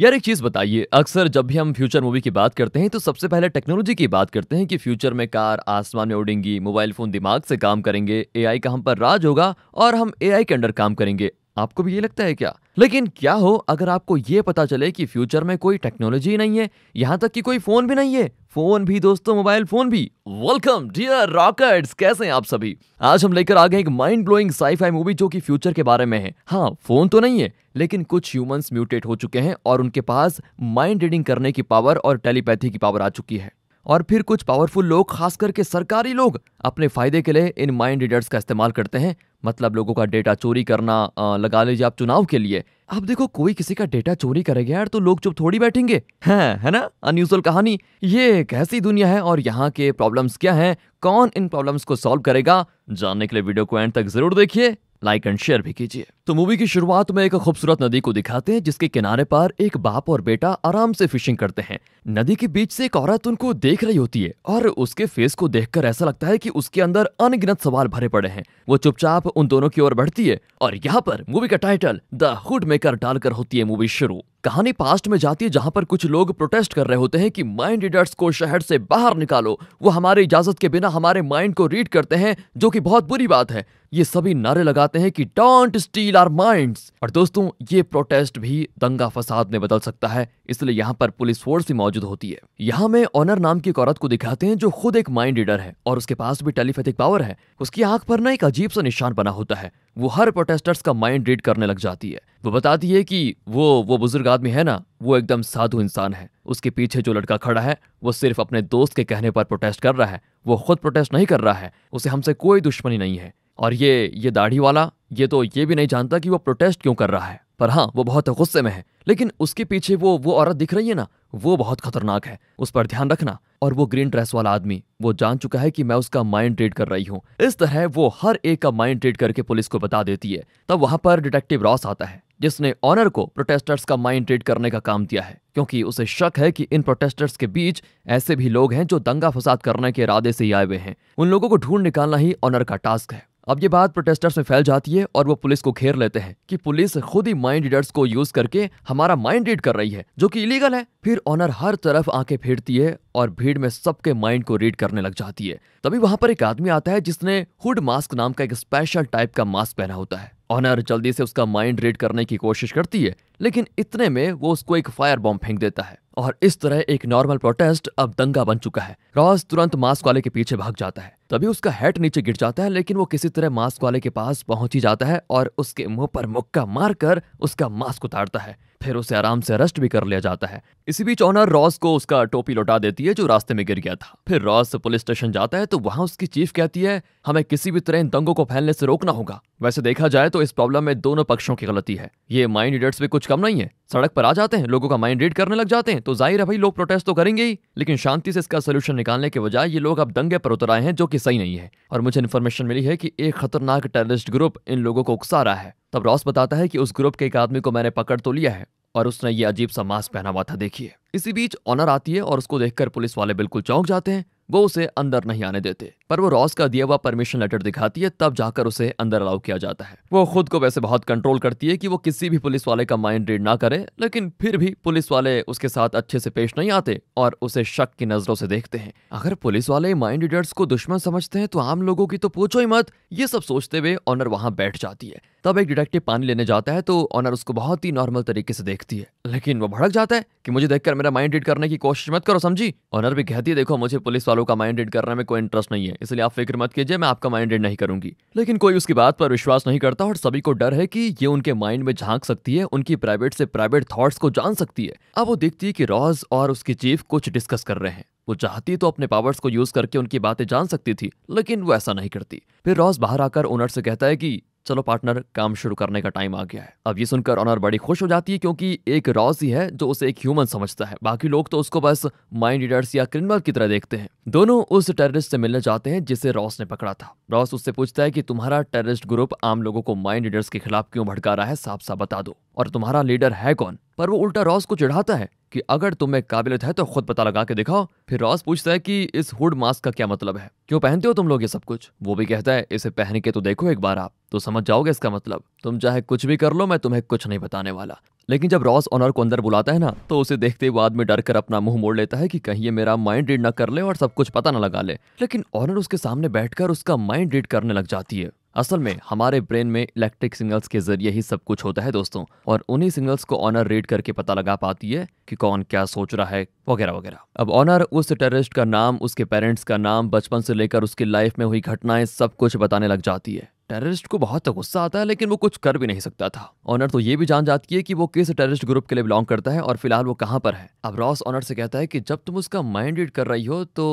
यार एक चीज बताइए अक्सर जब भी हम फ्यूचर मूवी की बात करते हैं तो सबसे पहले टेक्नोलॉजी की बात करते हैं कि फ्यूचर में कार आसमान में उड़ेंगी मोबाइल फोन दिमाग से काम करेंगे एआई का हम पर राज होगा और हम एआई के अंडर काम करेंगे आपको भी ये लगता है क्या लेकिन क्या हो अगर आपको ये पता चले कि फ्यूचर में कोई टेक्नोलॉजी नहीं है यहाँ तक कि कोई फोन भी नहीं है फोन भी दोस्तों मोबाइल फोन भी वेलकम डियर रॉकेट्स कैसे हैं आप सभी आज हम लेकर आ गए एक माइंड ब्लोइंग साईफाई मूवी जो कि फ्यूचर के बारे में है हाँ फोन तो नहीं है लेकिन कुछ ह्यूमंस म्यूटेट हो चुके हैं और उनके पास माइंड रीडिंग करने की पावर और टेलीपैथी की पावर आ चुकी है और फिर कुछ पावरफुल लोग खास करके सरकारी लोग अपने फायदे के लिए इन माइंड रीडर्स का इस्तेमाल करते हैं मतलब लोगों का डेटा चोरी करना लगा लीजिए आप चुनाव के लिए आप देखो कोई किसी का डेटा चोरी करेगा यार तो लोग चुप थोड़ी बैठेंगे हैं है ना अनयूजल कहानी ये एक ऐसी दुनिया है और यहाँ के प्रॉब्लम्स क्या हैं कौन इन प्रॉब्लम्स को सॉल्व करेगा जानने के लिए वीडियो को एंड तक जरूर देखिए लाइक एंड शेयर भी कीजिए तो मूवी की शुरुआत में एक खूबसूरत नदी को दिखाते हैं जिसके किनारे पर एक बाप और बेटा आराम से फिशिंग करते हैं नदी के बीच से एक औरत उनको देख रही होती है और उसके फेस को देखकर ऐसा लगता है कि उसके अंदर अनगिनत सवाल भरे पड़े हैं वो चुपचाप उन दोनों की ओर बढ़ती है और यहाँ पर मूवी का टाइटल द हुड मेकर डालकर होती है मूवी शुरू कहानी पास्ट में जाती है जहां पर कुछ लोग प्रोटेस्ट कर रहे होते हैं कि माइंड रीडर्स को शहर से बाहर निकालो वो हमारे इजाजत के बिना हमारे माइंड को रीड करते हैं जो कि बहुत बुरी बात है ये सभी नारे लगाते हैं कि डोंट स्टील आर माइंड्स और दोस्तों ये प्रोटेस्ट भी दंगा फसाद में बदल सकता है इसलिए यहाँ पर पुलिस फोर्स भी मौजूद होती है यहाँ में ऑनर नाम की एक औरत को दिखाते हैं जो खुद एक माइंड रीडर है और उसके पास भी टेलीफेथिक पावर है उसकी आंख पर ना एक अजीब सा निशान बना होता है वो हर प्रोटेस्टर्स का माइंड रीड करने लग जाती है वो बताती है कि वो वो बुजुर्ग आदमी है ना वो एकदम साधु इंसान है उसके पीछे जो लड़का खड़ा है वो सिर्फ अपने दोस्त के कहने पर प्रोटेस्ट कर रहा है वो खुद प्रोटेस्ट नहीं कर रहा है उसे हमसे कोई दुश्मनी नहीं है और ये ये दाढ़ी वाला ये तो ये भी नहीं जानता कि वो प्रोटेस्ट क्यों कर रहा है पर हाँ वो बहुत गुस्से में है लेकिन उसके पीछे वो वो औरत दिख रही है ना वो बहुत खतरनाक है उस पर ध्यान रखना और वो ग्रीन ड्रेस वाला आदमी वो जान चुका है कि मैं उसका माइंड रीड कर रही हूँ इस तरह वो हर एक का माइंड रीड करके पुलिस को बता देती है तब वहां पर डिटेक्टिव रॉस आता है जिसने ऑनर को प्रोटेस्टर्स का माइंड रीड करने का काम दिया है क्योंकि उसे शक है कि इन प्रोटेस्टर्स के बीच ऐसे भी लोग हैं जो दंगा फसाद करने के इरादे से आए हुए हैं उन लोगों को ढूंढ निकालना ही ऑनर का टास्क है अब ये बात प्रोटेस्टर्स में फैल जाती है और वो पुलिस को घेर लेते हैं कि पुलिस खुद ही माइंड रीडर्स को यूज करके हमारा माइंड रीड कर रही है जो कि इलीगल है फिर ऑनर हर तरफ आंखें फेरती है और भीड़ में सबके माइंड को रीड करने लग जाती है तभी वहां पर एक आदमी आता है जिसने हुड मास्क नाम का एक स्पेशल टाइप का मास्क पहना होता है ऑनर जल्दी से उसका माइंड रीड करने की कोशिश करती है लेकिन इतने में वो उसको एक फायर बॉम्ब फेंक देता है और इस तरह एक नॉर्मल प्रोटेस्ट अब दंगा बन चुका है रॉस तुरंत मास्क वाले के पीछे भाग जाता है तभी उसका हेड नीचे गिर जाता है लेकिन वो किसी तरह मास्क वाले के पास पहुंच ही जाता है और उसके मुंह पर मुक्का मारकर उसका मास्क उतारता है फिर उसे आराम से अरेस्ट भी कर लिया जाता है इसी बीच ऑनर रॉस को उसका टोपी लौटा देती है जो रास्ते में गिर गया था फिर रॉस पुलिस स्टेशन जाता है तो वहां उसकी चीफ कहती है हमें किसी भी तरह इन दंगों को फैलने से रोकना होगा वैसे देखा जाए तो इस प्रॉब्लम में दोनों पक्षों की गलती है ये माइंड रीडर्स भी कुछ कम नहीं है सड़क पर आ जाते हैं लोगों का माइंड रीड करने लग जाते हैं तो जाहिर है भाई लोग प्रोटेस्ट तो करेंगे ही लेकिन शांति से इसका सोल्यूशन निकालने के बजाय ये लोग अब दंगे पर उतर आए हैं जो कि सही नहीं है और मुझे इन्फॉर्मेशन मिली है कि एक खतरनाक टेररिस्ट ग्रुप इन लोगों को उकसा रहा है तब रॉस बताता है कि उस ग्रुप के एक आदमी को मैंने पकड़ तो लिया है और उसने ये अजीब सा मास्क पहना हुआ था देखिए इसी बीच ऑनर आती है और उसको देखकर पुलिस वाले बिल्कुल चौंक जाते हैं वो उसे अंदर नहीं आने देते पर वो रॉस का दिया हुआ परमिशन लेटर दिखाती है तब जाकर उसे अंदर अलाउ किया जाता है वो खुद को वैसे बहुत कंट्रोल करती है कि वो किसी भी पुलिस वाले का माइंड रीड ना करे लेकिन फिर भी पुलिस वाले उसके साथ अच्छे से पेश नहीं आते और उसे शक की नजरों से देखते हैं अगर पुलिस वाले माइंड रीडर्स को दुश्मन समझते हैं तो आम लोगों की तो पूछो ही मत ये सब सोचते हुए ऑनर वहां बैठ जाती है तब एक डिटेक्टिव पानी लेने जाता है तो ऑनर उसको बहुत ही नॉर्मल तरीके से देखती है लेकिन वो भड़क जाता है कि मुझे देखकर मेरा माइंड रीड करने की कोशिश मत करो समझी ऑनर भी कहती है देखो मुझे पुलिस वालों का माइंड रीड करने में कोई इंटरेस्ट नहीं है इसलिए आप फिक्र मत कीजिए मैं आपका माइंड रीड नहीं करूंगी लेकिन कोई उसकी बात पर विश्वास नहीं करता और सभी को डर है कि ये उनके माइंड में झांक सकती है उनकी प्राइवेट से प्राइवेट थॉट्स को जान सकती है अब वो देखती है कि रॉज और उसकी चीफ कुछ डिस्कस कर रहे हैं वो चाहती तो अपने पावर्स को यूज करके उनकी बातें जान सकती थी लेकिन वो ऐसा नहीं करती फिर रॉस बाहर आकर ओनर से कहता है कि चलो पार्टनर काम शुरू करने का टाइम आ गया है अब ये सुनकर ऑनर बड़ी खुश हो जाती है क्योंकि एक रॉस ही है जो उसे एक ह्यूमन समझता है बाकी लोग तो उसको बस माइंड रीडर्स या क्रिमिनल की तरह देखते हैं दोनों उस टेररिस्ट से मिलने जाते हैं जिसे रॉस ने पकड़ा था रॉस उससे पूछता है कि तुम्हारा टेररिस्ट ग्रुप आम लोगों को माइंड रीडर्स के खिलाफ क्यों भड़का रहा है साफ साफ बता दो और तुम्हारा लीडर है कौन पर वो उल्टा रॉस को चिढ़ाता है कि अगर तुम्हें काबिलियत है तो खुद पता लगा के दिखाओ फिर रॉस पूछता है कि इस हुड मास्क का क्या मतलब है क्यों पहनते हो तुम लोग ये सब कुछ वो भी कहता है इसे पहन के तो देखो एक बार आप तो समझ जाओगे इसका मतलब तुम चाहे कुछ भी कर लो मैं तुम्हें कुछ नहीं बताने वाला लेकिन जब रॉस ऑनर को अंदर बुलाता है ना तो उसे देखते हुए आदमी डर कर अपना मुंह मोड़ लेता है कि कहीं ये मेरा माइंड रीड ना कर ले और सब कुछ पता ना लगा ले लेकिन ऑनर उसके सामने बैठकर उसका माइंड रीड करने लग जाती है असल में हमारे ब्रेन में इलेक्ट्रिक सिग्नल्स के जरिए ही सब कुछ होता है दोस्तों और उन्हीं सिग्नल्स को ऑनर रीड करके पता लगा पाती है कि कौन क्या सोच रहा है वगैरह वगैरह अब ऑनर उस टेररिस्ट का नाम उसके पेरेंट्स का नाम बचपन से लेकर उसकी लाइफ में हुई घटनाएं सब कुछ बताने लग जाती है टेररिस्ट को बहुत गुस्सा आता है लेकिन वो कुछ कर भी नहीं सकता था ऑनर तो ये भी जान जाती है कि वो किस टेररिस्ट ग्रुप के लिए बिलोंग करता है और फिलहाल वो कहाँ पर है अब रॉस ऑनर से कहता है कि जब तुम उसका माइंड रीड कर रही हो तो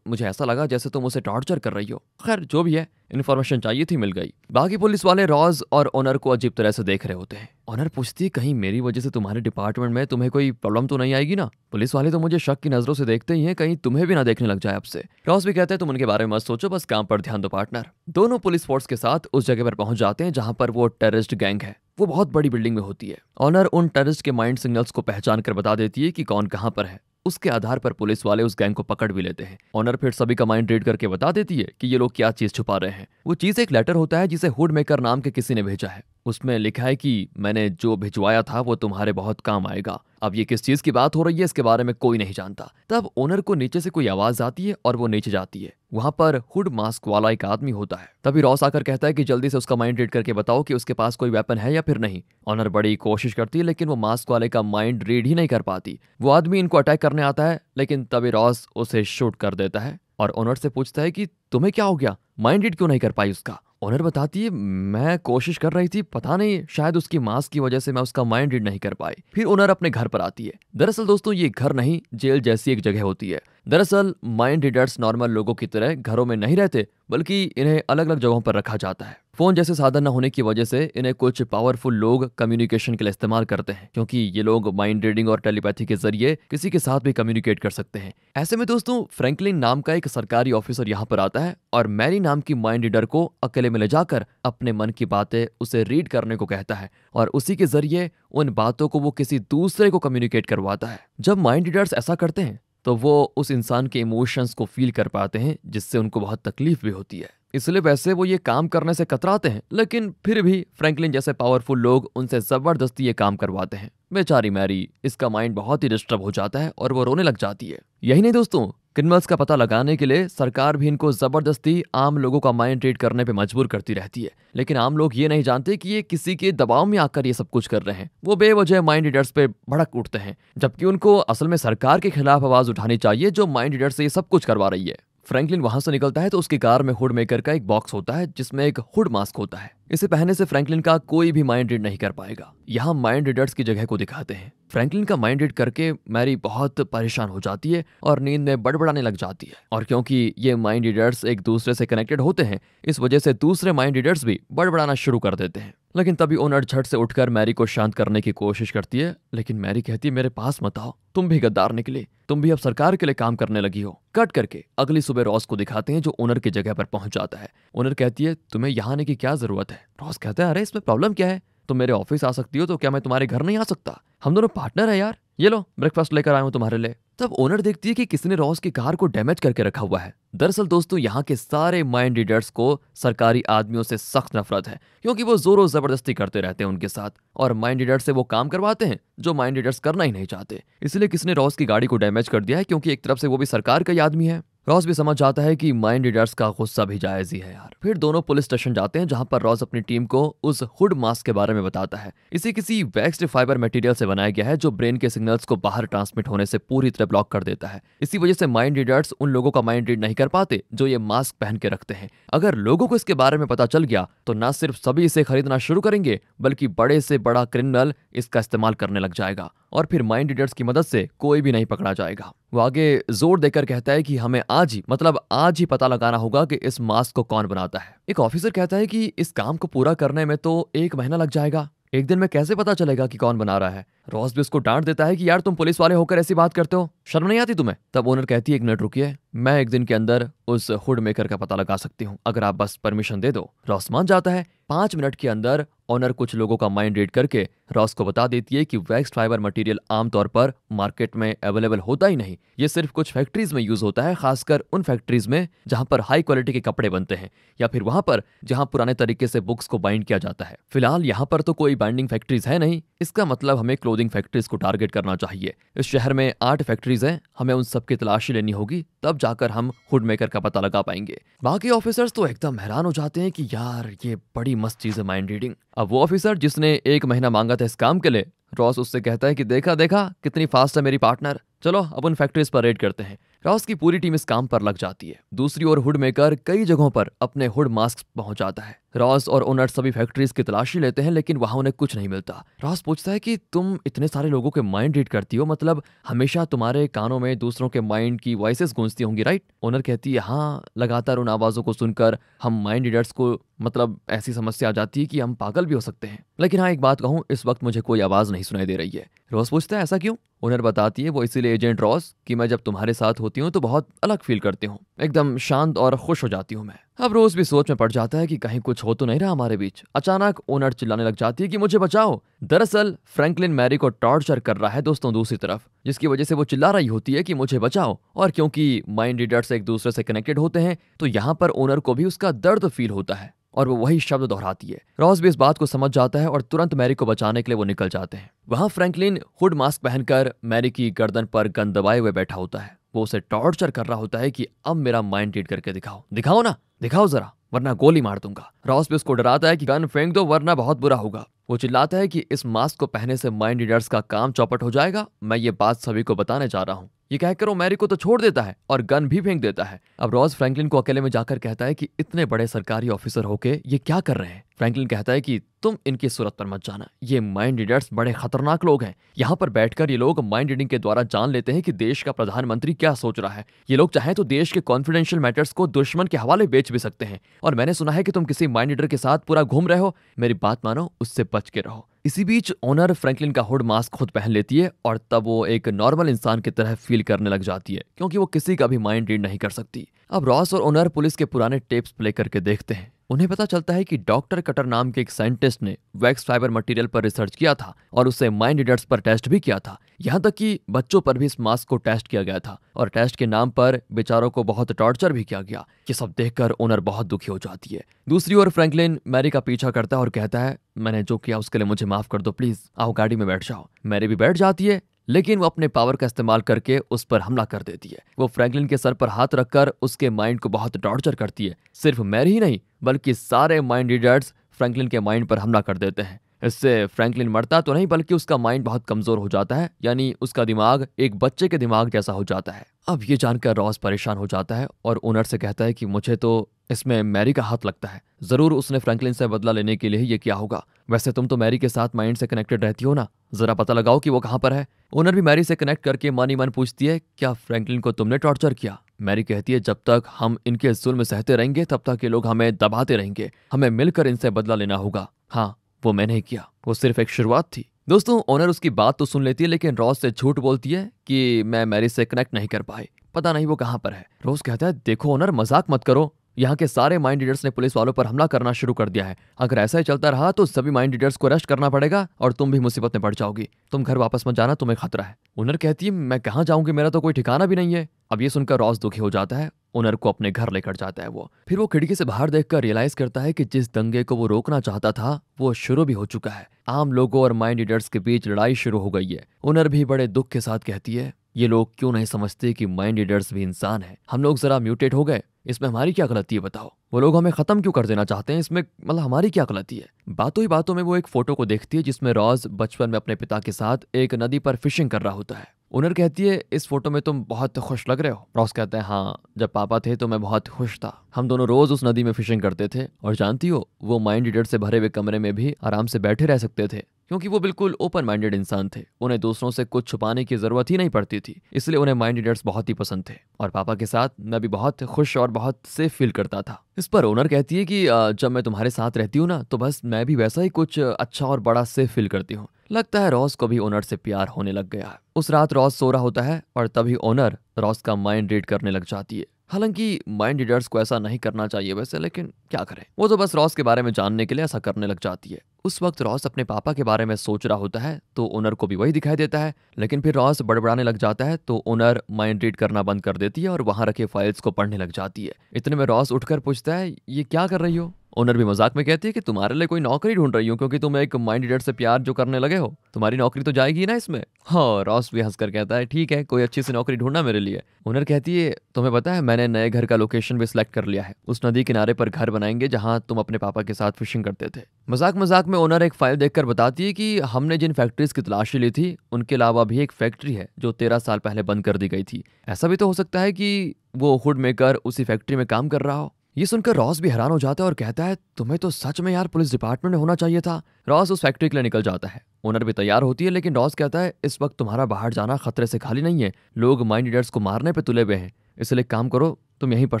मुझे ऐसा लगा जैसे तुम उसे टॉर्चर कर रही हो खैर जो भी है इन्फॉर्मेशन चाहिए थी मिल गई बाकी पुलिस वाले रॉज और ऑनर को अजीब तरह से देख रहे होते हैं ऑनर पूछती कहीं मेरी वजह से तुम्हारे डिपार्टमेंट में तुम्हें कोई प्रॉब्लम तो नहीं आएगी ना पुलिस वाले तो मुझे शक की नज़रों से देखते ही हैं कहीं तुम्हें भी ना देखने लग जाए आपसे रॉस भी कहते हैं तुम उनके बारे में मत सोचो बस काम पर ध्यान दो पार्टनर दोनों पुलिस फोर्स के साथ उस जगह पर पहुंच जाते हैं जहां पर वो टेररिस्ट गैंग है वो बहुत बड़ी बिल्डिंग में होती है ऑनर उन टेररिस्ट के माइंड सिग्नल्स को पहचान कर बता देती है कि कौन कहाँ पर है उसके आधार पर पुलिस वाले उस गैंग को पकड़ भी लेते हैं ऑनर फिर सभी का माइंड रीड करके बता देती है कि ये लोग क्या चीज छुपा रहे हैं वो चीज एक लेटर होता है जिसे हुड मेकर नाम के किसी ने भेजा है उसमें लिखा है कि मैंने जो भिजवाया था वो तुम्हारे बहुत काम आएगा अब ये किस चीज की बात हो रही है इसके बारे में कोई नहीं जानता तब ओनर को नीचे से कोई आवाज आती है और वो नीचे जाती है वहां पर हुड मास्क वाला एक आदमी होता है तभी रॉस आकर कहता है कि जल्दी से उसका माइंड रीड करके बताओ कि उसके पास कोई वेपन है या फिर नहीं ऑनर बड़ी कोशिश करती है लेकिन वो मास्क वाले का माइंड रीड ही नहीं कर पाती वो आदमी इनको अटैक करने आता है लेकिन तभी रॉस उसे शूट कर देता है और ओनर से पूछता है कि तुम्हें क्या हो गया माइंड रीड क्यों नहीं कर पाई उसका ओनर बताती है मैं कोशिश कर रही थी पता नहीं शायद उसकी मास्क की वजह से मैं उसका माइंड रीड नहीं कर पाई फिर ओनर अपने घर पर आती है दरअसल दोस्तों ये घर नहीं जेल जैसी एक जगह होती है दरअसल माइंड रीडर्स नॉर्मल लोगों की तरह घरों में नहीं रहते बल्कि इन्हें अलग अलग जगहों पर रखा जाता है फोन जैसे साधन न होने की वजह से इन्हें कुछ पावरफुल लोग कम्युनिकेशन के लिए इस्तेमाल करते हैं क्योंकि ये लोग माइंड रीडिंग और टेलीपैथी के जरिए किसी के साथ भी कम्युनिकेट कर सकते हैं ऐसे में दोस्तों फ्रैंकलिन नाम का एक सरकारी ऑफिसर यहाँ पर आता है और मैरी नाम की माइंड रीडर को अकेले में ले जाकर अपने मन की बातें उसे रीड करने को कहता है और उसी के जरिए उन बातों को वो किसी दूसरे को कम्युनिकेट करवाता है जब माइंड रीडर्स ऐसा करते हैं तो वो उस इंसान के इमोशंस को फील कर पाते हैं जिससे उनको बहुत तकलीफ भी होती है इसलिए वैसे वो ये काम करने से कतराते हैं लेकिन फिर भी फ्रैंकलिन जैसे पावरफुल लोग उनसे जबरदस्ती ये काम करवाते हैं बेचारी मैरी इसका माइंड बहुत ही डिस्टर्ब हो जाता है और वो रोने लग जाती है यही नहीं दोस्तों क्रिमिनल्स का पता लगाने के लिए सरकार भी इनको जबरदस्ती आम लोगों का माइंड ट्रेड करने पर मजबूर करती रहती है लेकिन आम लोग ये नहीं जानते कि ये किसी के दबाव में आकर ये सब कुछ कर रहे हैं वो बेवजह माइंड रीडर्स पे भड़क उठते हैं जबकि उनको असल में सरकार के खिलाफ आवाज उठानी चाहिए जो माइंड रीडर से ये सब कुछ करवा रही है फ्रैंकलिन वहां से निकलता है तो उसकी कार में हुड मेकर का एक बॉक्स होता है जिसमें एक हुड मास्क होता है इसे पहनने से फ्रैंकलिन का कोई भी माइंड रीड नहीं कर पाएगा यहाँ माइंड रीडर्स की जगह को दिखाते हैं फ्रैंकलिन का माइंड रीड करके मैरी बहुत परेशान हो जाती है और नींद में बड़बड़ाने लग जाती है और क्योंकि ये माइंड रीडर्स एक दूसरे से कनेक्टेड होते हैं इस वजह से दूसरे माइंड रीडर्स भी बड़बड़ाना शुरू कर देते हैं लेकिन तभी ओनर झट से उठकर मैरी को शांत करने की कोशिश करती है लेकिन मैरी कहती है मेरे पास मत आओ तुम भी गद्दार निकले तुम भी अब सरकार के लिए काम करने लगी हो कट करके अगली सुबह रॉस को दिखाते हैं जो ओनर की जगह पर पहुंच जाता है ओनर कहती है तुम्हें यहाँ आने की क्या जरूरत है है रॉस कहता है अरे इसमें प्रॉब्लम क्या है तुम मेरे ऑफिस आ सकती हो तो क्या मैं तुम्हारे घर नहीं आ सकता हम दोनों पार्टनर है यार ये लो ब्रेकफास्ट लेकर आया हूँ तुम्हारे लिए तब ओनर देखती है कि किसने रॉस की कार को डैमेज करके रखा हुआ है दरअसल दोस्तों यहाँ के सारे माइंड रीडर्स को सरकारी आदमियों से सख्त नफरत है क्योंकि वो जोरों जबरदस्ती करते रहते हैं उनके साथ और माइंड रीडर्स से वो काम करवाते हैं जो माइंड रीडर्स करना ही नहीं चाहते इसलिए किसने रॉस की गाड़ी को डैमेज कर दिया है क्योंकि एक तरफ से वो भी सरकार का ही आदमी है रॉस भी समझ जाता है कि माइंड रीडर्स का गुस्सा भी जायज ही है यार फिर दोनों पुलिस स्टेशन जाते हैं जहां पर रॉस अपनी टीम को उस हुड मास्क के बारे में बताता है इसे किसी वैक्सड फाइबर मटेरियल से बनाया गया है जो ब्रेन के सिग्नल्स को बाहर ट्रांसमिट होने से पूरी तरह ब्लॉक कर देता है इसी वजह से माइंड रीडर्स उन लोगों का माइंड रीड नहीं कर पाते जो ये मास्क पहन के रखते हैं अगर लोगों को इसके बारे में पता चल गया तो न सिर्फ सभी इसे खरीदना शुरू करेंगे बल्कि बड़े से बड़ा क्रिमिनल इसका इस्तेमाल करने लग जाएगा और फिर माइंड रीडर्स की मदद से कोई भी नहीं पकड़ा जाएगा वो आगे जोर देकर कहता है कि हमें आज ही मतलब आज ही पता लगाना होगा कि इस मास्क को कौन बनाता है एक ऑफिसर कहता है कि इस काम को पूरा करने में तो एक महीना लग जाएगा एक दिन में कैसे पता चलेगा कि कौन बना रहा है रॉस भी उसको डांट देता है कि यार तुम पुलिस वाले होकर ऐसी बात करते हो शर्म नहीं आती तुम्हें तब ओनर कहती है एक मिनट रुकिए मैं एक दिन के अंदर उस हुड मेकर का पता लगा सकती हूँ अगर आप बस परमिशन दे दो रॉस मान जाता है पांच मिनट के अंदर ऑनर कुछ लोगों का माइंड रीड करके रॉस को बता देती है कि वैक्स फाइबर मटेरियल आमतौर पर मार्केट में अवेलेबल होता ही नहीं ये सिर्फ कुछ फैक्ट्रीज में यूज होता है खासकर उन फैक्ट्रीज में जहाँ पर हाई क्वालिटी के कपड़े बनते हैं या फिर वहाँ पर जहां पुराने तरीके से बुक्स को बाइंड किया जाता है फिलहाल यहाँ पर तो कोई बाइंडिंग फैक्ट्रीज है नहीं इसका मतलब हमें क्लोदिंग फैक्ट्रीज को टारगेट करना चाहिए इस शहर में आठ फैक्ट्रीज है हमें उन सबकी तलाशी लेनी होगी तब जाकर हम हुड मेकर का पता लगा पाएंगे बाकी ऑफिसर्स तो एकदम हैरान हो जाते हैं कि यार ये बड़ी मस्त चीज है माइंड रीडिंग अब वो ऑफिसर जिसने एक महीना मांगा था इस काम के लिए रॉस उससे कहता है कि देखा देखा कितनी फास्ट है मेरी पार्टनर चलो अब उन फैक्ट्रीज पर रेड करते हैं रॉस की पूरी टीम इस काम पर लग जाती है दूसरी ओर हुड मेकर कई जगहों पर अपने हुड मास्क पहुंचाता है रॉस और ओनर सभी फैक्ट्रीज की तलाशी लेते हैं लेकिन वहां उन्हें कुछ नहीं मिलता रॉस पूछता है कि तुम इतने सारे लोगों के माइंड रीड करती हो मतलब हमेशा तुम्हारे कानों में दूसरों के माइंड की वॉइसेस गूंजती होंगी राइट ओनर कहती है हाँ लगातार उन आवाजों को सुनकर हम माइंड रीडर्स को मतलब ऐसी समस्या आ जाती है कि हम पागल भी हो सकते हैं लेकिन हाँ एक बात कहूँ इस वक्त मुझे कोई आवाज नहीं सुनाई दे रही है रॉस पूछता है ऐसा क्यों ओनर बताती है वो इसीलिए एजेंट रॉस कि मैं जब तुम्हारे साथ होती हूँ तो बहुत अलग फील करती हूँ एकदम शांत और खुश हो जाती हूँ मैं अब रोज भी सोच में पड़ जाता है कि कहीं कुछ हो तो नहीं रहा हमारे बीच अचानक ओनर चिल्लाने लग जाती है कि मुझे बचाओ दरअसल फ्रैंकलिन मैरी को टॉर्चर कर रहा है दोस्तों दूसरी तरफ जिसकी वजह से वो चिल्ला रही होती है कि मुझे बचाओ और क्योंकि माइंड रीडर्स एक दूसरे से कनेक्टेड होते हैं तो यहाँ पर ओनर को भी उसका दर्द फील होता है और वो वही शब्द दोहराती है रॉस भी इस बात को समझ जाता है और तुरंत मैरी को बचाने के लिए वो निकल जाते हैं वहां फ्रैंकलिन हुड मास्क पहनकर मैरी की गर्दन पर गन दबाए हुए बैठा होता है वो उसे टॉर्चर कर रहा होता है कि अब मेरा माइंड रीड करके दिखाओ दिखाओ ना दिखाओ जरा वरना गोली मार दूंगा रॉस भी उसको डराता है कि गन फेंक दो वरना बहुत बुरा होगा वो चिल्लाता है कि इस मास्क को पहने से माइंड रीडर्स का काम चौपट हो जाएगा मैं ये बात सभी को बताने जा रहा हूँ ये कहकर वो मैरी को तो छोड़ देता है और गन भी फेंक देता है अब रॉस फ्रैंकलिन को अकेले में जाकर कहता है कि इतने बड़े सरकारी ऑफिसर होके ये क्या कर रहे हैं फ्रैंकलिन कहता है कि तुम इनकी सूरत पर मत जाना ये माइंड रीडर्स बड़े खतरनाक लोग हैं यहाँ पर बैठकर ये लोग माइंड रीडिंग के द्वारा जान लेते हैं कि देश का प्रधानमंत्री क्या सोच रहा है ये लोग चाहे तो देश के कॉन्फिडेंशियल मैटर्स को दुश्मन के हवाले बेच भी सकते हैं और मैंने सुना है कि तुम किसी माइंड रीडर के साथ पूरा घूम रहे हो मेरी बात मानो उससे बच के रहो इसी बीच ओनर फ्रैंकलिन का हुड मास्क खुद पहन लेती है और तब वो एक नॉर्मल इंसान की तरह फील करने लग जाती है क्योंकि वो किसी का भी माइंड रीड नहीं कर सकती अब रॉस और ओनर पुलिस के पुराने टेप्स प्ले करके देखते हैं उन्हें पता चलता है कि डॉक्टर कटर नाम के एक साइंटिस्ट ने वैक्स फाइबर मटेरियल पर रिसर्च किया था और उसे माइंड रीडर्स पर टेस्ट भी किया था यहाँ तक कि बच्चों पर भी इस मास्क को टेस्ट किया गया था और टेस्ट के नाम पर बेचारों को बहुत टॉर्चर भी किया गया ये सब देखकर ओनर बहुत दुखी हो जाती है दूसरी ओर फ्रैंकलिन मैरी का पीछा करता है और कहता है मैंने जो किया उसके लिए मुझे माफ कर दो प्लीज आओ गाड़ी में बैठ जाओ मैरी भी बैठ जाती है लेकिन वो अपने पावर का इस्तेमाल करके उस पर हमला कर देती है वो फ्रैंकलिन के सर पर हाथ रखकर उसके माइंड को बहुत टॉर्चर करती है सिर्फ मैरी ही नहीं बल्कि सारे माइंड रीडर्स फ्रैंकलिन के माइंड पर हमला कर देते हैं इससे फ्रैंकलिन मरता तो नहीं बल्कि उसका माइंड बहुत कमजोर हो जाता है यानी उसका दिमाग एक बच्चे के दिमाग जैसा हो जाता है अब ये जानकर रॉस परेशान हो जाता है और ओनर से कहता है कि मुझे तो इसमें मैरी का हाथ लगता है जरूर उसने फ्रैंकलिन से बदला लेने के लिए ये किया होगा वैसे तुम तो मैरी के साथ माइंड से कनेक्टेड रहती हो ना जरा पता लगाओ कि वो कहाँ पर है ओनर भी मैरी से कनेक्ट करके मन ही मन पूछती है क्या फ्रैंकलिन को तुमने टॉर्चर किया मैरी कहती है जब तक हम इनके जुल्म सहते रहेंगे तब तक ये लोग हमें दबाते रहेंगे हमें मिलकर इनसे बदला लेना होगा हाँ वो मैंने किया वो सिर्फ एक शुरुआत थी दोस्तों ओनर उसकी बात तो सुन लेती है लेकिन रॉस से झूठ बोलती है कि मैं मैरी से कनेक्ट नहीं कर पाई पता नहीं वो कहाँ पर है रोज कहता है देखो ओनर मजाक मत करो यहाँ के सारे माइंड रीडर्स ने पुलिस वालों पर हमला करना शुरू कर दिया है अगर ऐसा ही चलता रहा तो सभी माइंड रीडर्स को अरेस्ट करना पड़ेगा और तुम भी मुसीबत में पड़ जाओगी तुम घर वापस मत जाना तुम्हें खतरा है उनर कहती है मैं कहाँ जाऊंगी मेरा तो कोई ठिकाना भी नहीं है अब ये सुनकर रॉस दुखी हो जाता है उनर को अपने घर लेकर जाता है वो फिर वो खिड़की से बाहर देखकर रियलाइज करता है कि जिस दंगे को वो रोकना चाहता था वो शुरू भी हो चुका है आम लोगों और माइंड रीडर्स के बीच लड़ाई शुरू हो गई है उनर भी बड़े दुख के साथ कहती है ये लोग क्यों नहीं समझते कि माइंड रीडर्स भी इंसान है हम लोग जरा म्यूटेट हो गए इसमें हमारी क्या गलती है बताओ वो लोग हमें खत्म क्यों कर देना चाहते हैं इसमें मतलब हमारी क्या गलती है बातों ही बातों में वो एक फोटो को देखती है जिसमें रॉज बचपन में अपने पिता के साथ एक नदी पर फिशिंग कर रहा होता है उनर कहती है इस फोटो में तुम बहुत खुश लग रहे हो रॉस कहते हैं हाँ जब पापा थे तो मैं बहुत खुश था हम दोनों रोज उस नदी में फिशिंग करते थे और जानती हो वो माइंड रीडर से भरे हुए कमरे में भी आराम से बैठे रह सकते थे क्योंकि वो बिल्कुल ओपन माइंडेड इंसान थे उन्हें दूसरों से कुछ छुपाने की जरूरत ही नहीं पड़ती थी इसलिए उन्हें माइंड रीडर्स बहुत ही पसंद थे और पापा के साथ मैं भी बहुत खुश और बहुत सेफ फील करता था इस पर ओनर कहती है कि जब मैं तुम्हारे साथ रहती हूँ ना तो बस मैं भी वैसा ही कुछ अच्छा और बड़ा सेफ फील करती हूँ लगता है रॉस को भी ओनर से प्यार होने लग गया है उस रात रॉस सो रहा होता है और तभी ओनर रॉस का माइंड रीड करने लग जाती है हालांकि माइंड रीडर्स को ऐसा नहीं करना चाहिए वैसे लेकिन क्या करें वो तो बस रॉस के बारे में जानने के लिए ऐसा करने लग जाती है उस वक्त रॉस अपने पापा के बारे में सोच रहा होता है तो ओनर को भी वही दिखाई देता है लेकिन फिर रॉस बड़बड़ाने लग जाता है तो ओनर माइंड रीड करना बंद कर देती है और वहां रखे फाइल्स को पढ़ने लग जाती है इतने में रॉस उठकर पूछता है ये क्या कर रही हो ओनर भी मजाक में कहती है कि तुम्हारे लिए कोई नौकरी ढूंढ रही हूँ क्योंकि तुम एक माइंड ईडर से प्यार जो करने लगे हो तुम्हारी नौकरी तो जाएगी ना इसमें हाँ रॉस भी हंसकर कहता है ठीक है कोई अच्छी सी नौकरी ढूंढना मेरे लिए ओनर कहती है तुम्हें पता है मैंने नए घर का लोकेशन भी सिलेक्ट कर लिया है उस नदी किनारे पर घर बनाएंगे जहाँ तुम अपने पापा के साथ फिशिंग करते थे मजाक मजाक में ओनर एक फाइल देखकर बताती है कि हमने जिन फैक्ट्रीज की तलाशी ली थी उनके अलावा भी एक फैक्ट्री है जो तेरह साल पहले बंद कर दी गई थी ऐसा भी तो हो सकता है कि वो हुड मेकर उसी फैक्ट्री में काम कर रहा हो ये सुनकर रॉस भी हैरान हो जाता है और कहता है तुम्हें तो सच में यार पुलिस डिपार्टमेंट में होना चाहिए था रॉस उस फैक्ट्री के लिए निकल जाता है ओनर भी तैयार होती है लेकिन रॉस कहता है इस वक्त तुम्हारा बाहर जाना खतरे से खाली नहीं है लोग माइंड रीडर्स को मारने पर तुले हुए हैं इसलिए काम करो तुम यहीं पर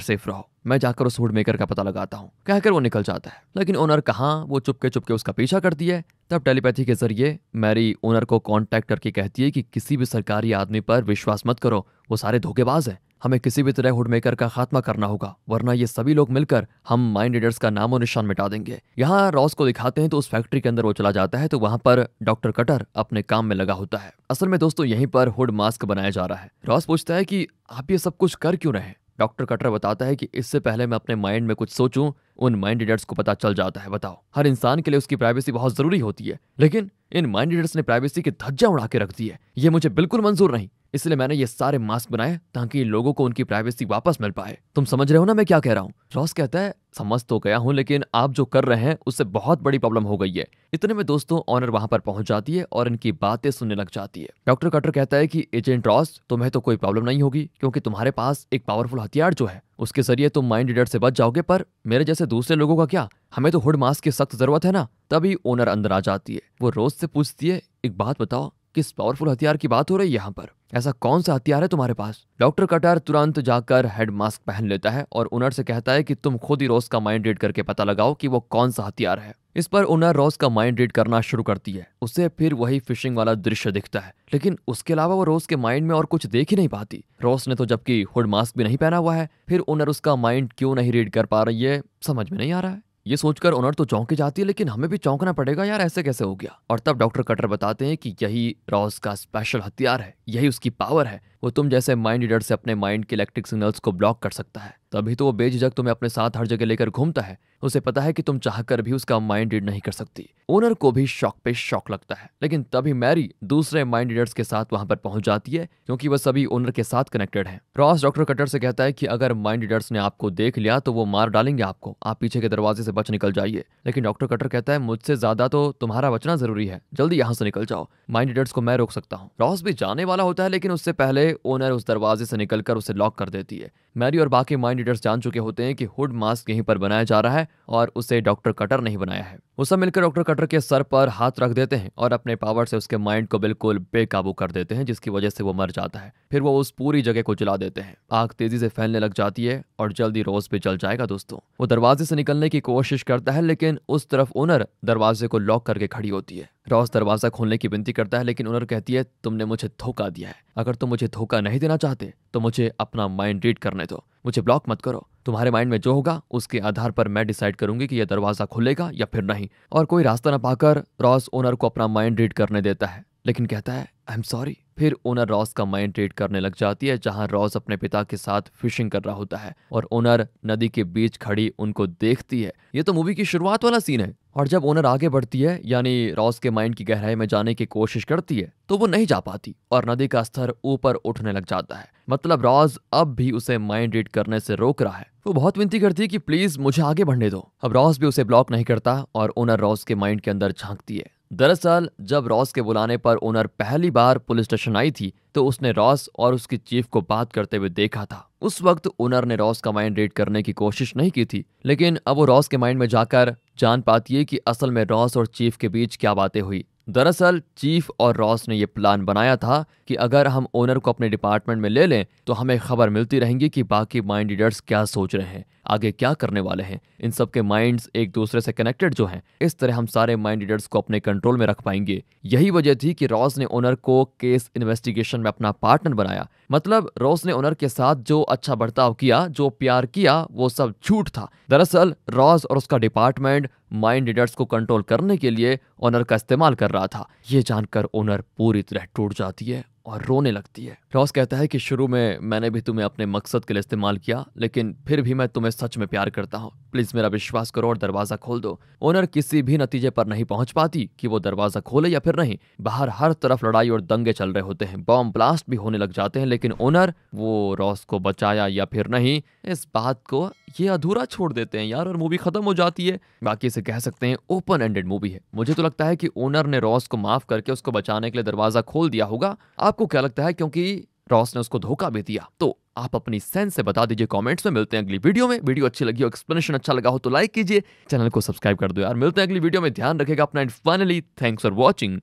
सेफ रहो मैं जाकर उस हुड मेकर का पता लगाता हूँ कहकर वो निकल जाता है लेकिन ओनर कहाँ वो चुपके चुपके उसका पीछा करती है तब टेलीपैथी के जरिए मैरी ओनर को कॉन्टेक्ट करके कहती है कि किसी भी सरकारी आदमी पर विश्वास मत करो वो सारे धोखेबाज है हमें किसी भी तरह हुडमेकर का खात्मा करना होगा वरना ये सभी लोग मिलकर हम माइंड रीडर्स का नामो निशान मिटा देंगे यहाँ रॉस को दिखाते हैं तो उस फैक्ट्री के अंदर वो चला जाता है तो वहाँ पर डॉक्टर कटर अपने काम में लगा होता है असल में दोस्तों यहीं पर हुड मास्क बनाया जा रहा है रॉस पूछता है कि आप ये सब कुछ कर क्यों रहे डॉक्टर कटर बताता है कि इससे पहले मैं अपने माइंड में कुछ सोचूं उन माइंड रीडर्स को पता चल जाता है बताओ हर इंसान के लिए उसकी प्राइवेसी बहुत जरूरी होती है लेकिन इन माइंड रीडर्स ने प्राइवेसी की धज्जा उड़ा के रख दी है ये मुझे बिल्कुल मंजूर नहीं इसलिए मैंने ये सारे मास्क बनाए ताकि लोगों को उनकी प्राइवेसी वापस मिल पाए तुम समझ रहे हो ना मैं क्या कह रहा हूँ रॉस कहता है समझ तो गया हूँ लेकिन आप जो कर रहे हैं उससे बहुत बड़ी प्रॉब्लम हो गई है इतने में दोस्तों ऑनर वहां पर पहुंच जाती है और इनकी बातें सुनने लग जाती है डॉक्टर कटर कहता है कि एजेंट रॉस तुम्हें तो कोई प्रॉब्लम नहीं होगी क्योंकि तुम्हारे पास एक पावरफुल हथियार जो है उसके जरिए तुम माइंड रीडर से बच जाओगे पर मेरे जैसे दूसरे लोगों का क्या हमें तो हुड मास्क की सख्त जरूरत है ना तभी ओनर अंदर आ जाती है वो रोज से पूछती है एक बात बताओ किस पावरफुल हथियार की बात हो रही है यहाँ पर ऐसा कौन सा हथियार है तुम्हारे पास डॉक्टर कटार तुरंत जाकर हेड मास्क पहन लेता है और उनर से कहता है कि तुम खुद ही रोज का माइंड रीड करके पता लगाओ कि वो कौन सा हथियार है इस पर उनर रोज का माइंड रीड करना शुरू करती है उसे फिर वही फिशिंग वाला दृश्य दिखता है लेकिन उसके अलावा वो रोज के माइंड में और कुछ देख ही नहीं पाती रोस ने तो जबकि हुड मास्क भी नहीं पहना हुआ है फिर उनर उसका माइंड क्यों नहीं रीड कर पा रही है समझ में नहीं आ रहा है ये सोचकर ओनर तो चौंक जाती है लेकिन हमें भी चौंकना पड़ेगा यार ऐसे कैसे हो गया और तब डॉक्टर कटर बताते हैं कि यही रॉस का स्पेशल हथियार है यही उसकी पावर है वो तुम जैसे माइंड रीडर से अपने माइंड के इलेक्ट्रिक सिग्नल्स को ब्लॉक कर सकता है तभी तो वो बेझिझक तुम्हें अपने साथ हर जगह लेकर घूमता है उसे पता है कि तुम चाहकर भी उसका माइंड रीड नहीं कर सकती ओनर को भी शौक पे शौक लगता है लेकिन तभी मैरी दूसरे माइंड रीडर्स के साथ वहां पर पहुंच जाती है क्योंकि वह सभी ओनर के साथ कनेक्टेड है रॉस डॉक्टर कटर से कहता है कि अगर माइंड रीडर्स ने आपको देख लिया तो वो मार डालेंगे आपको आप पीछे के दरवाजे से बच निकल जाइए लेकिन डॉक्टर कटर कहता है मुझसे ज्यादा तो तुम्हारा बचना जरूरी है जल्दी यहाँ से निकल जाओ माइंड रीडर्स को मैं रोक सकता हूँ रॉस भी जाने वाला होता है लेकिन उससे पहले ओनर उस दरवाजे से निकलकर उसे लॉक कर देती है मैरी और बाकी माइंड रीडर्स जान चुके होते हैं कि हुड मास्क यहीं पर बनाया जा रहा है और उसे डॉक्टर कटर नहीं बनाया है वो सब मिलकर डॉक्टर कटर के सर पर हाथ रख देते हैं और अपने पावर से उसके माइंड को बिल्कुल बेकाबू कर देते हैं जिसकी वजह से वो मर जाता है फिर वो उस पूरी जगह को जला देते हैं आग तेजी से फैलने लग जाती है और जल्दी रोज पे जल जाएगा दोस्तों वो दरवाजे से निकलने की कोशिश करता है लेकिन उस तरफ ओनर दरवाजे को लॉक करके खड़ी होती है रॉस दरवाजा खोलने की विनती करता है लेकिन ओनर कहती है तुमने मुझे धोखा दिया है अगर तुम मुझे धोखा नहीं देना चाहते तो मुझे अपना माइंड रीड करने रहने दो तो। मुझे ब्लॉक मत करो तुम्हारे माइंड में जो होगा उसके आधार पर मैं डिसाइड करूंगी कि यह दरवाजा खुलेगा या फिर नहीं और कोई रास्ता न पाकर रॉस ओनर को अपना माइंड रीड करने देता है लेकिन कहता है आई एम सॉरी फिर ओनर रॉस का माइंड रेड करने लग जाती है जहां रॉस अपने पिता के साथ फिशिंग कर रहा होता है और ओनर नदी के बीच खड़ी उनको देखती है ये तो मूवी की शुरुआत वाला सीन है और जब ओनर आगे बढ़ती है यानी रॉस के माइंड की गहराई में जाने की कोशिश करती है तो वो नहीं जा पाती और नदी का स्तर ऊपर उठने लग जाता है मतलब रॉस अब भी उसे माइंड रीड करने से रोक रहा है वो बहुत विनती करती है कि प्लीज मुझे आगे बढ़ने दो अब रॉस भी उसे ब्लॉक नहीं करता और ओनर रॉस के माइंड के अंदर झांकती है दरअसल जब रॉस के बुलाने पर ओनर पहली बार पुलिस स्टेशन आई थी तो उसने रॉस और उसकी चीफ को बात करते हुए देखा था उस वक्त ओनर ने रॉस का माइंड रीड करने की कोशिश नहीं की थी लेकिन अब वो रॉस के माइंड में जाकर जान पाती है कि असल में रॉस और चीफ के बीच क्या बातें हुई दरअसल चीफ और रॉस ने यह प्लान बनाया था कि अगर हम ओनर को अपने डिपार्टमेंट में ले लें तो हमें खबर मिलती रहेंगी कि बाकी माइंड रीडर्स क्या सोच रहे हैं आगे क्या करने वाले हैं इन सब के माइंड्स एक दूसरे से कनेक्टेड जो हैं इस तरह हम सारे माइंड रीडर्स को अपने कंट्रोल में रख पाएंगे यही वजह थी कि रॉस ने ओनर को केस इन्वेस्टिगेशन में अपना पार्टनर बनाया मतलब रॉस ने ओनर के साथ जो अच्छा बर्ताव किया जो प्यार किया वो सब झूठ था दरअसल रॉस और उसका डिपार्टमेंट माइंड रीडर्स को कंट्रोल करने के लिए ओनर का इस्तेमाल कर रहा था ये जानकर ओनर पूरी तरह टूट जाती है और रोने लगती है फ्लॉस कहता है कि शुरू में मैंने भी तुम्हें अपने मकसद के लिए इस्तेमाल किया लेकिन फिर भी मैं तुम्हें सच में प्यार करता हूँ प्लीज मेरा विश्वास करो और दरवाजा खोल दो ओनर किसी भी नतीजे पर नहीं पहुंच पाती कि वो दरवाजा खोले या फिर नहीं बाहर हर तरफ लड़ाई और दंगे चल रहे होते हैं बॉम्ब ब्लास्ट भी होने लग जाते हैं लेकिन ओनर वो रॉस को बचाया या फिर नहीं इस बात को ये अधूरा छोड़ देते हैं यार और मूवी खत्म हो जाती है बाकी इसे कह सकते हैं ओपन एंडेड मूवी है मुझे तो लगता है कि ओनर ने रॉस को माफ करके उसको बचाने के लिए दरवाजा खोल दिया होगा आपको क्या लगता है क्योंकि रॉस ने उसको धोखा भी दिया तो आप अपनी सेंस से बता दीजिए कमेंट्स में मिलते हैं अगली वीडियो में वीडियो अच्छी लगी हो एक्सप्लेनेशन अच्छा लगा हो तो लाइक कीजिए चैनल को सब्सक्राइब कर दो यार मिलते हैं अगली वीडियो में ध्यान रखेगा अपना and finally thanks for watching